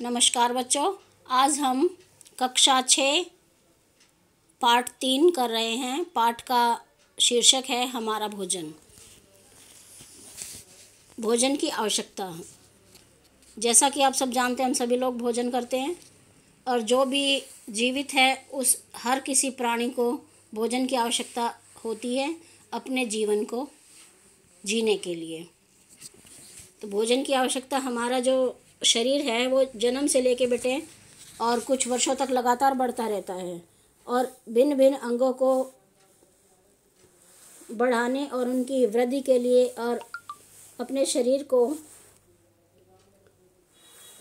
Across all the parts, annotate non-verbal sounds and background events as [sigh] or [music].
नमस्कार बच्चों आज हम कक्षा छः पाठ तीन कर रहे हैं पाठ का शीर्षक है हमारा भोजन भोजन की आवश्यकता जैसा कि आप सब जानते हैं हम सभी लोग भोजन करते हैं और जो भी जीवित है उस हर किसी प्राणी को भोजन की आवश्यकता होती है अपने जीवन को जीने के लिए तो भोजन की आवश्यकता हमारा जो शरीर है वो जन्म से लेके बेटे और कुछ वर्षों तक लगातार बढ़ता रहता है और भिन्न भिन्न अंगों को बढ़ाने और उनकी वृद्धि के लिए और अपने शरीर को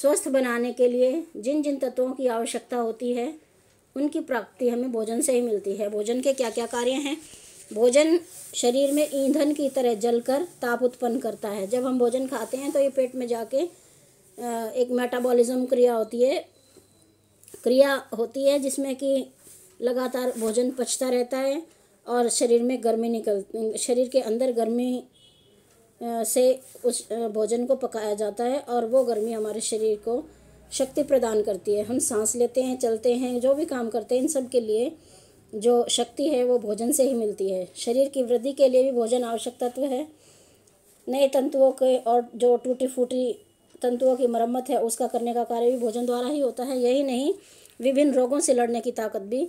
स्वस्थ बनाने के लिए जिन जिन तत्वों की आवश्यकता होती है उनकी प्राप्ति हमें भोजन से ही मिलती है भोजन के क्या क्या कार्य हैं भोजन शरीर में ईंधन की तरह जलकर ताप उत्पन्न करता है जब हम भोजन खाते हैं तो ये पेट में जाके एक मेटाबॉलिज्म क्रिया होती है क्रिया होती है जिसमें कि लगातार भोजन पचता रहता है और शरीर में गर्मी निकल शरीर के अंदर गर्मी से उस भोजन को पकाया जाता है और वो गर्मी हमारे शरीर को शक्ति प्रदान करती है हम सांस लेते हैं चलते हैं जो भी काम करते हैं इन सब के लिए जो शक्ति है वो भोजन से ही मिलती है शरीर की वृद्धि के लिए भी भोजन आवश्यक तत्व तो है नए तंतुओं के और जो टूटी फूटी तंतुओं की मरम्मत है उसका करने का कार्य भी भोजन द्वारा ही होता है यही नहीं विभिन्न रोगों से लड़ने की ताकत भी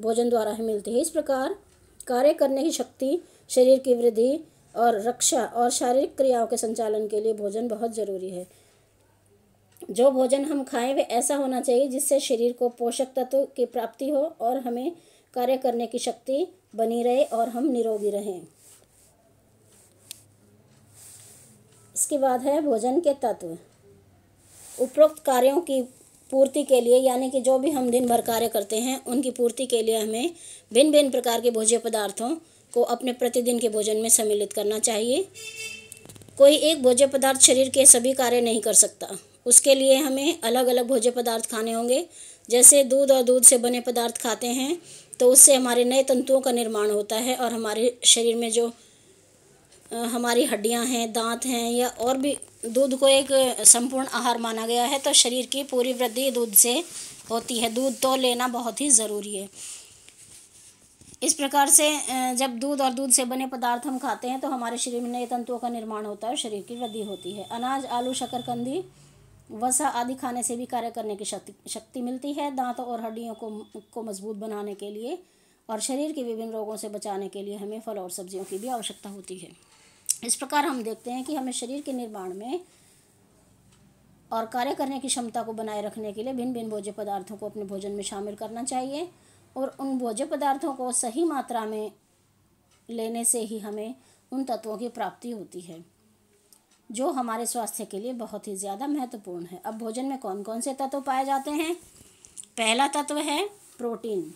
भोजन द्वारा ही मिलती है इस प्रकार कार्य करने की शक्ति शरीर की वृद्धि और रक्षा और शारीरिक क्रियाओं के संचालन के लिए भोजन बहुत ज़रूरी है जो भोजन हम खाएं वे ऐसा होना चाहिए जिससे शरीर को पोषक तत्व की प्राप्ति हो और हमें कार्य करने की शक्ति बनी रहे और हम निरोगी रहें इसके बाद है भोजन के तत्व उपरोक्त कार्यों की पूर्ति के लिए यानी कि जो भी हम दिन भर कार्य करते हैं उनकी पूर्ति के लिए हमें भिन्न भिन्न प्रकार के भोज्य पदार्थों को अपने प्रतिदिन के भोजन में सम्मिलित करना चाहिए कोई एक भोज्य पदार्थ शरीर के सभी कार्य नहीं कर सकता उसके लिए हमें अलग अलग भोज्य पदार्थ खाने होंगे जैसे दूध और दूध से बने पदार्थ खाते हैं तो उससे हमारे नए तंतुओं का निर्माण होता है और हमारे शरीर में जो हमारी हड्डियां हैं दांत हैं या और भी दूध को एक संपूर्ण आहार माना गया है तो शरीर की पूरी वृद्धि दूध से होती है दूध तो लेना बहुत ही ज़रूरी है इस प्रकार से जब दूध और दूध से बने पदार्थ हम खाते हैं तो हमारे शरीर में नए तंतुओं का निर्माण होता है और शरीर की वृद्धि होती है अनाज आलू शक्करकंदी वसा आदि खाने से भी कार्य करने की शक्ति शक्ति मिलती है दांतों और हड्डियों को को मजबूत बनाने के लिए और शरीर के विभिन्न रोगों से बचाने के लिए हमें फल और सब्जियों की भी आवश्यकता होती है इस प्रकार हम देखते हैं कि हमें शरीर के निर्माण में और कार्य करने की क्षमता को बनाए रखने के लिए भिन्न भिन्न भोज्य पदार्थों को अपने भोजन में शामिल करना चाहिए और उन भोज्य पदार्थों को सही मात्रा में लेने से ही हमें उन तत्वों की प्राप्ति होती है जो हमारे स्वास्थ्य के लिए बहुत ही ज़्यादा महत्वपूर्ण है अब भोजन में कौन कौन से तत्व पाए जाते हैं पहला तत्व है प्रोटीन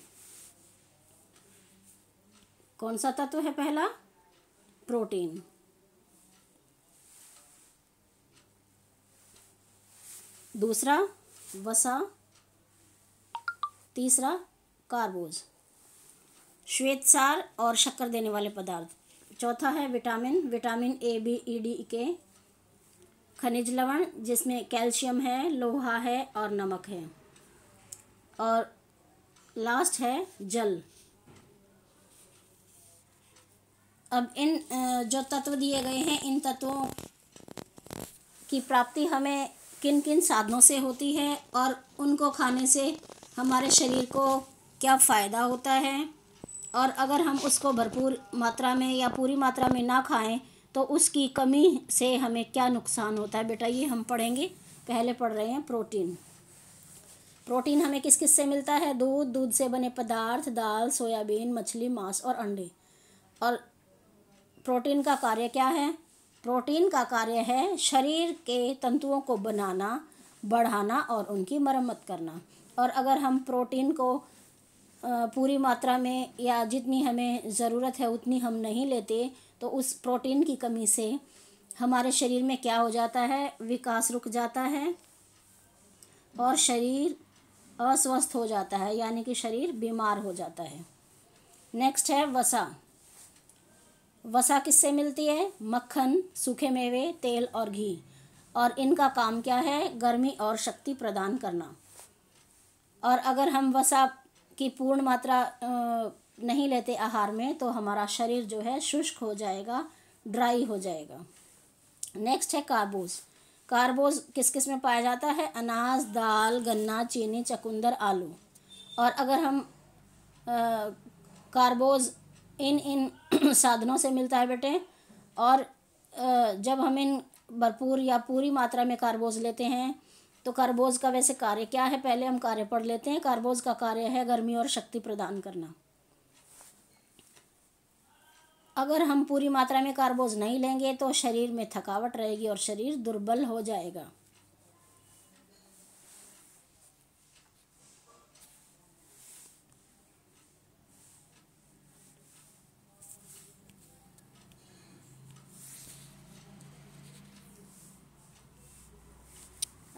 कौन सा तत्व है पहला प्रोटीन दूसरा वसा तीसरा कार्बोज श्वेत सार और शक्कर देने वाले पदार्थ चौथा है vitamin vitamin A B E D के खनिज लवण जिसमें कैल्शियम है लोहा है और नमक है और लास्ट है जल अब इन जो तत्व दिए गए हैं इन तत्वों की प्राप्ति हमें किन किन साधनों से होती है और उनको खाने से हमारे शरीर को क्या फ़ायदा होता है और अगर हम उसको भरपूर मात्रा में या पूरी मात्रा में ना खाएं तो उसकी कमी से हमें क्या नुकसान होता है बेटा ये हम पढ़ेंगे पहले पढ़ रहे हैं प्रोटीन प्रोटीन हमें किस किस से मिलता है दूध दूध से बने पदार्थ दाल सोयाबीन मछली मांस और अंडे और प्रोटीन का कार्य क्या है प्रोटीन का कार्य है शरीर के तंतुओं को बनाना बढ़ाना और उनकी मरम्मत करना और अगर हम प्रोटीन को पूरी मात्रा में या जितनी हमें ज़रूरत है उतनी हम नहीं लेते तो उस प्रोटीन की कमी से हमारे शरीर में क्या हो जाता है विकास रुक जाता है और शरीर अस्वस्थ हो जाता है यानी कि शरीर बीमार हो जाता है नेक्स्ट है वसा वसा किससे मिलती है मक्खन सूखे मेवे तेल और घी और इनका काम क्या है गर्मी और शक्ति प्रदान करना और अगर हम वसा की पूर्ण मात्रा नहीं लेते आहार में तो हमारा शरीर जो है शुष्क हो जाएगा ड्राई हो जाएगा नेक्स्ट है कार्बोज कार्बोज किस किस में पाया जाता है अनाज दाल गन्ना चीनी चकुंदर आलू और अगर हम कार्बोज इन इन [clears throat] साधनों से मिलता है बेटे और जब हम इन भरपूर या पूरी मात्रा में कार्बोज लेते हैं तो कार्बोज का वैसे कार्य क्या है पहले हम कार्य पढ़ लेते हैं कार्बोज का कार्य है गर्मी और शक्ति प्रदान करना अगर हम पूरी मात्रा में कार्बोज नहीं लेंगे तो शरीर में थकावट रहेगी और शरीर दुर्बल हो जाएगा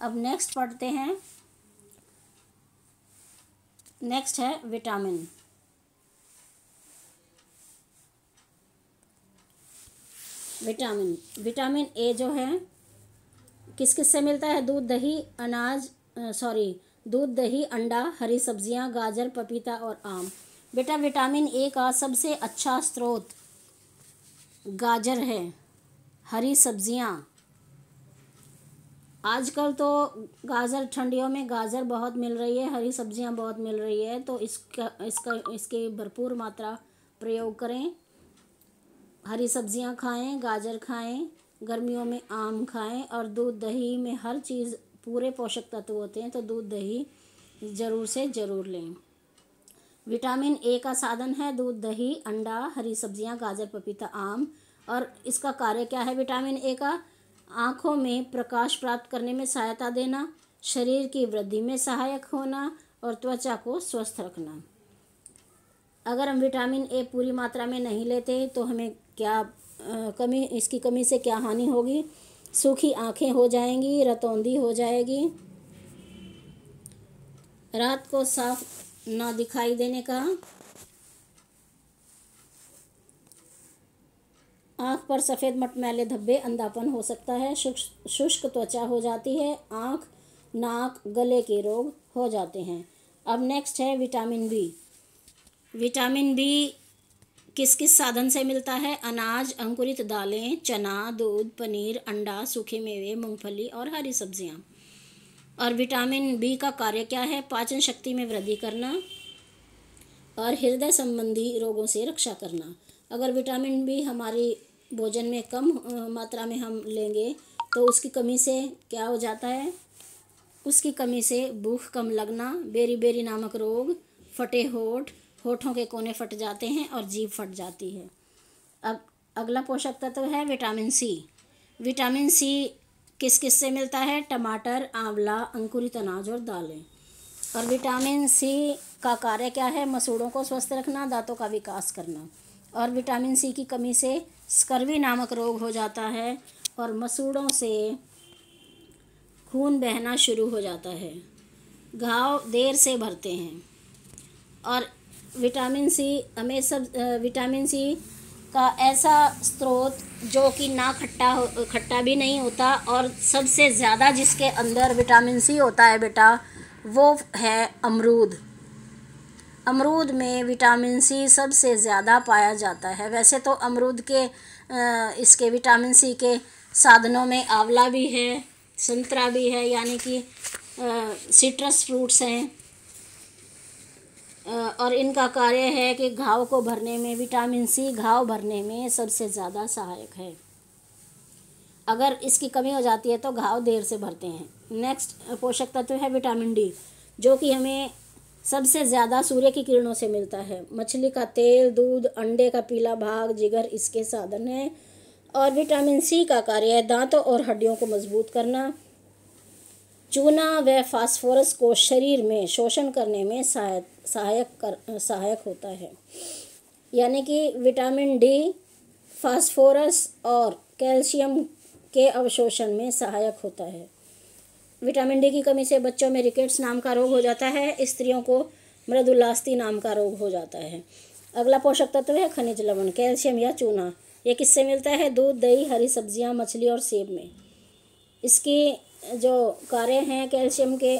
अब नेक्स्ट पढ़ते हैं नेक्स्ट है विटामिन विटामिन विटामिन ए जो है किस किस से मिलता है दूध दही अनाज सॉरी दूध दही अंडा हरी सब्जियां गाजर पपीता और आम बेटा विटामिन ए का सबसे अच्छा स्रोत गाजर है हरी सब्जियां आजकल तो गाजर ठंडियों में गाजर बहुत मिल रही है हरी सब्जियां बहुत मिल रही है तो इसका इसका इसकी भरपूर मात्रा प्रयोग करें हरी सब्जियां खाएं गाजर खाएं गर्मियों में आम खाएं और दूध दही में हर चीज़ पूरे पोषक तत्व होते हैं तो दूध दही ज़रूर से ज़रूर लें विटामिन ए का साधन है दूध दही अंडा हरी सब्जियां गाजर पपीता आम और इसका कार्य क्या है विटामिन ए का आँखों में प्रकाश प्राप्त करने में सहायता देना शरीर की वृद्धि में सहायक होना और त्वचा को स्वस्थ रखना अगर हम विटामिन ए पूरी मात्रा में नहीं लेते तो हमें क्या आ, कमी इसकी कमी से क्या हानि होगी सूखी आंखें हो जाएंगी रतौंदी हो जाएगी रात को साफ ना दिखाई देने का आँख पर सफ़ेद मटमैले धब्बे अंधापन हो सकता है शुष्क त्वचा हो जाती है आँख नाक गले के रोग हो जाते हैं अब नेक्स्ट है विटामिन बी विटामिन बी किस किस साधन से मिलता है अनाज अंकुरित दालें चना दूध पनीर अंडा सूखे मेवे मूंगफली और हरी सब्जियां और विटामिन बी का कार्य क्या है पाचन शक्ति में वृद्धि करना और हृदय संबंधी रोगों से रक्षा करना अगर विटामिन बी हमारी भोजन में कम मात्रा में हम लेंगे तो उसकी कमी से क्या हो जाता है उसकी कमी से भूख कम लगना बेरी बेरी नामक रोग फटे होठ होठों के कोने फट जाते हैं और जीभ फट जाती है अब अगला पोषक तत्व है विटामिन सी विटामिन सी किस किस से मिलता है टमाटर आंवला अंकुरित अनाज और दालें और विटामिन सी का कार्य क्या है मसूड़ों को स्वस्थ रखना दांतों का विकास करना और विटामिन सी की कमी से स्कर्वी नामक रोग हो जाता है और मसूड़ों से खून बहना शुरू हो जाता है घाव देर से भरते हैं और विटामिन सी हमें सब विटामिन सी का ऐसा स्रोत जो कि ना खट्टा हो खट्टा भी नहीं होता और सबसे ज़्यादा जिसके अंदर विटामिन सी होता है बेटा वो है अमरूद अमरूद में विटामिन सी सबसे ज़्यादा पाया जाता है वैसे तो अमरूद के इसके विटामिन सी के साधनों में आंवला भी है संतरा भी है यानी कि सिट्रस फ्रूट्स हैं और इनका कार्य है कि घाव को भरने में विटामिन सी घाव भरने में सबसे ज़्यादा सहायक है अगर इसकी कमी हो जाती है तो घाव देर से भरते हैं नेक्स्ट पोषक तत्व है विटामिन डी जो कि हमें सबसे ज़्यादा सूर्य की किरणों से मिलता है मछली का तेल दूध अंडे का पीला भाग जिगर इसके साधन हैं और विटामिन सी का कार्य है दांतों और हड्डियों को मजबूत करना चूना व फास्फोरस को शरीर में शोषण करने में सहायक सहायक कर सहायक होता है यानी कि विटामिन डी फास्फोरस और कैल्शियम के अवशोषण में सहायक होता है विटामिन डी की कमी से बच्चों में रिकेट्स नाम का रोग हो जाता है स्त्रियों को मृदुलास्ती नाम का रोग हो जाता है अगला पोषक तत्व है खनिज लवण कैल्शियम या चूना ये किससे मिलता है दूध दही हरी सब्जियां मछली और सेब में इसकी जो कार्य हैं कैल्शियम के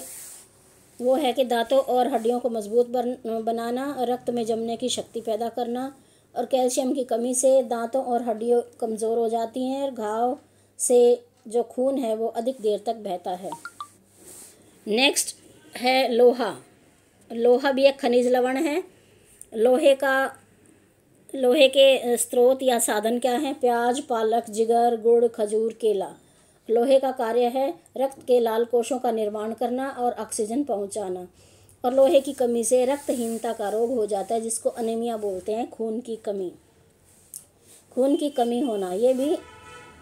वो है कि दांतों और हड्डियों को मजबूत बन बनाना रक्त में जमने की शक्ति पैदा करना और कैल्शियम की कमी से दांतों और हड्डियों कमज़ोर हो जाती हैं और घाव से जो खून है वो अधिक देर तक बहता है नेक्स्ट है लोहा लोहा भी एक खनिज लवण है लोहे का लोहे के स्रोत या साधन क्या हैं प्याज पालक जिगर गुड़ खजूर केला लोहे का कार्य है रक्त के लाल कोशों का निर्माण करना और ऑक्सीजन पहुंचाना और लोहे की कमी से रक्तहीनता का रोग हो जाता है जिसको अनिमिया बोलते हैं खून की कमी खून की कमी होना ये भी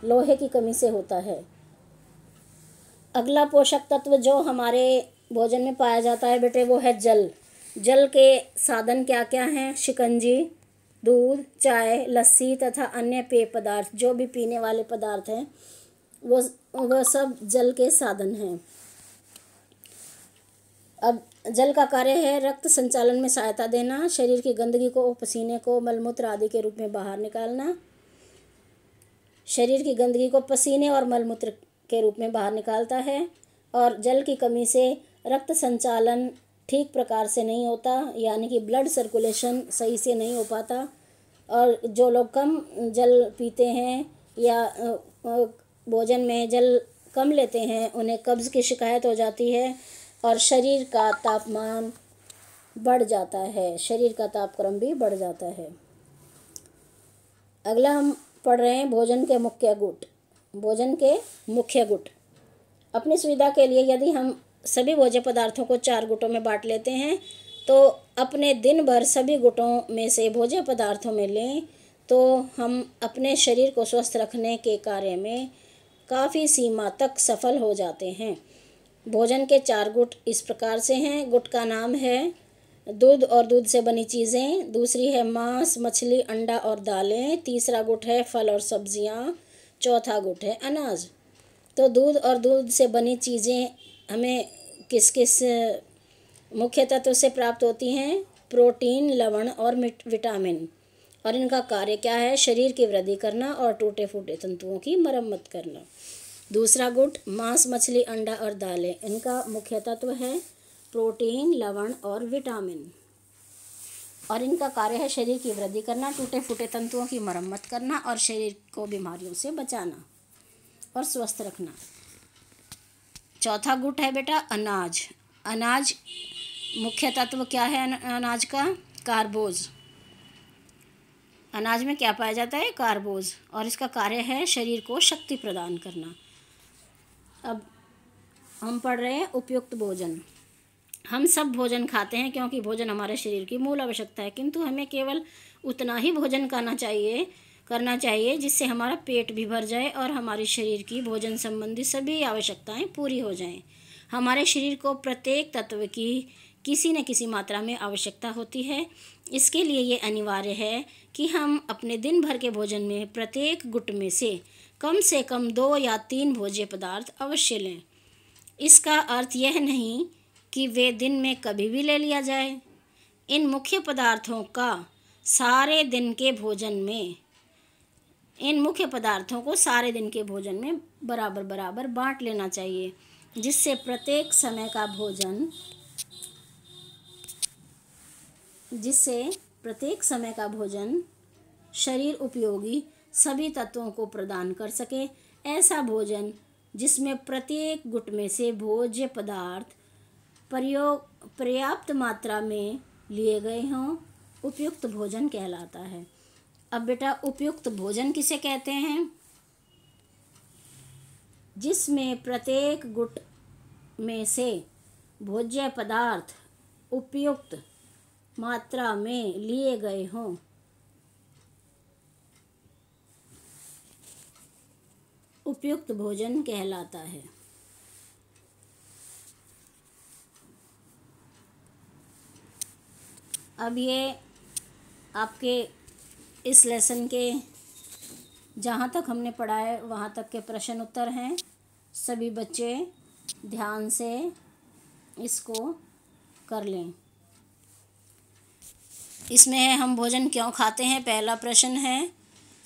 लोहे की कमी से होता है अगला पोषक तत्व जो हमारे भोजन में पाया जाता है बेटे वो है जल जल के साधन क्या क्या हैं शिकंजी दूध चाय लस्सी तथा अन्य पेय पदार्थ जो भी पीने वाले पदार्थ हैं वो वह सब जल के साधन हैं अब जल का कार्य है रक्त संचालन में सहायता देना शरीर की गंदगी को पसीने को मलमूत्र आदि के रूप में बाहर निकालना शरीर की गंदगी को पसीने और मलमूत्र के रूप में बाहर निकालता है और जल की कमी से रक्त संचालन ठीक प्रकार से नहीं होता यानी कि ब्लड सर्कुलेशन सही से नहीं हो पाता और जो लोग कम जल पीते हैं या भोजन में जल कम लेते हैं उन्हें कब्ज़ की शिकायत हो जाती है और शरीर का तापमान बढ़ जाता है शरीर का तापक्रम भी बढ़ जाता है अगला हम पढ़ रहे हैं भोजन के मुख्य गुट भोजन के मुख्य गुट अपनी सुविधा के लिए यदि हम सभी भोज्य पदार्थों को चार गुटों में बांट लेते हैं तो अपने दिन भर सभी गुटों में से भोज्य पदार्थों में लें तो हम अपने शरीर को स्वस्थ रखने के कार्य में काफ़ी सीमा तक सफल हो जाते हैं भोजन के चार गुट इस प्रकार से हैं गुट का नाम है दूध और दूध से बनी चीज़ें दूसरी है मांस मछली अंडा और दालें तीसरा गुट है फल और सब्जियां चौथा गुट है अनाज तो दूध और दूध से बनी चीज़ें हमें किस किस मुख्य तत्व से प्राप्त होती हैं प्रोटीन लवण और विटामिन और इनका कार्य क्या है शरीर की वृद्धि करना और टूटे फूटे तंतुओं की मरम्मत करना दूसरा गुट मांस मछली अंडा और दालें इनका मुख्य तत्व है प्रोटीन लवण और विटामिन और इनका कार्य है शरीर की वृद्धि करना टूटे फूटे तंतुओं की मरम्मत करना और शरीर को बीमारियों से बचाना और स्वस्थ रखना चौथा गुट है बेटा अनाज अनाज मुख्य तत्व क्या है अनाज का कार्बोज अनाज में क्या पाया जाता है कार्बोज और इसका कार्य है शरीर को शक्ति प्रदान करना अब हम पढ़ रहे हैं उपयुक्त भोजन हम सब भोजन खाते हैं क्योंकि भोजन हमारे शरीर की मूल आवश्यकता है किंतु हमें केवल उतना ही भोजन करना चाहिए करना चाहिए जिससे हमारा पेट भी भर जाए और हमारे शरीर की भोजन संबंधी सभी आवश्यकताएं पूरी हो जाएं। हमारे शरीर को प्रत्येक तत्व की किसी न किसी मात्रा में आवश्यकता होती है इसके लिए ये अनिवार्य है कि हम अपने दिन भर के भोजन में प्रत्येक गुट में से कम से कम दो या तीन भोज्य पदार्थ अवश्य लें इसका अर्थ यह नहीं कि वे दिन में कभी भी ले लिया जाए इन मुख्य पदार्थों का सारे दिन के भोजन में इन मुख्य पदार्थों को सारे दिन के भोजन में बराबर बराबर बांट लेना चाहिए जिससे प्रत्येक समय का भोजन जिससे प्रत्येक समय का भोजन शरीर उपयोगी सभी तत्वों को प्रदान कर सके ऐसा भोजन जिसमें प्रत्येक गुट में से भोज्य पदार्थ प्रयोग पर्याप्त मात्रा में लिए गए हों उपयुक्त भोजन कहलाता है अब बेटा उपयुक्त भोजन किसे कहते हैं जिसमें प्रत्येक गुट में से भोज्य पदार्थ उपयुक्त मात्रा में लिए गए हों उपयुक्त भोजन कहलाता है अब ये आपके इस लेसन के जहाँ तक हमने पढ़ाए वहाँ तक के प्रश्न उत्तर हैं सभी बच्चे ध्यान से इसको कर लें इसमें है हम भोजन क्यों खाते हैं पहला प्रश्न है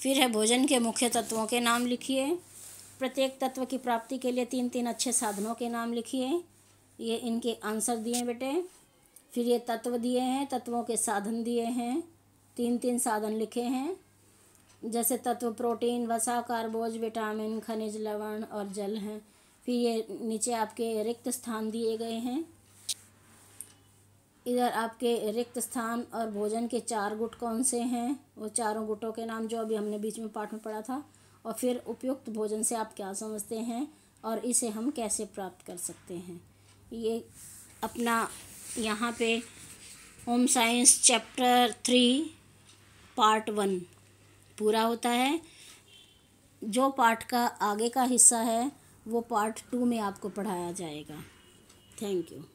फिर है भोजन के मुख्य तत्वों के नाम लिखिए प्रत्येक तत्व की प्राप्ति के लिए तीन तीन अच्छे साधनों के नाम लिखिए ये इनके आंसर दिए बेटे फिर ये तत्व दिए हैं तत्वों के साधन दिए हैं तीन तीन साधन लिखे हैं जैसे तत्व प्रोटीन वसा कार्बोज विटामिन खनिज लवण और जल हैं फिर ये नीचे आपके रिक्त स्थान दिए गए हैं इधर आपके रिक्त स्थान और भोजन के चार गुट कौन से हैं वो चारों गुटों के नाम जो अभी हमने बीच में पाठ में पढ़ा था और फिर उपयुक्त भोजन से आप क्या समझते हैं और इसे हम कैसे प्राप्त कर सकते हैं ये अपना यहाँ पे home science chapter three part one पूरा होता है जो पार्ट का आगे का हिस्सा है वो पार्ट टू में आपको पढ़ाया जाएगा थैंक यू